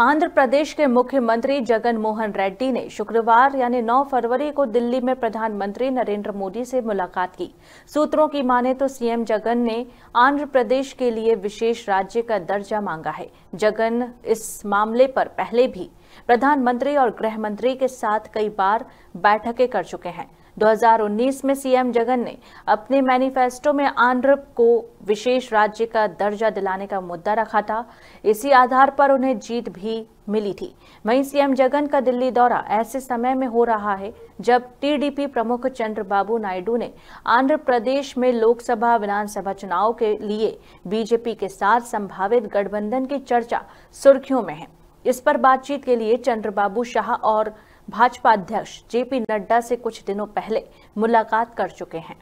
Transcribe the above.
आंध्र प्रदेश के मुख्यमंत्री जगन मोहन रेड्डी ने शुक्रवार यानी 9 फरवरी को दिल्ली में प्रधानमंत्री नरेंद्र मोदी से मुलाकात की सूत्रों की माने तो सीएम जगन ने आंध्र प्रदेश के लिए विशेष राज्य का दर्जा मांगा है जगन इस मामले पर पहले भी प्रधानमंत्री और गृह मंत्री के साथ कई बार बैठकें कर चुके हैं 2019 में सीएम जगन ने अपने मैनिफेस्टो में आंध्र को विशेष राज्य का दर्जा दिलाने का मुद्दा रखा था इसी आधार पर उन्हें जीत भी मिली थी वहीं सीएम जगन का दिल्ली दौरा ऐसे समय में हो रहा है जब टीडीपी प्रमुख चंद्रबाबू नायडू ने आंध्र प्रदेश में लोकसभा विधानसभा चुनाव के लिए बीजेपी के साथ संभावित गठबंधन की चर्चा सुर्खियों में है इस पर बातचीत के लिए चंद्रबाबू शाह और भाजपा अध्यक्ष जेपी नड्डा से कुछ दिनों पहले मुलाकात कर चुके हैं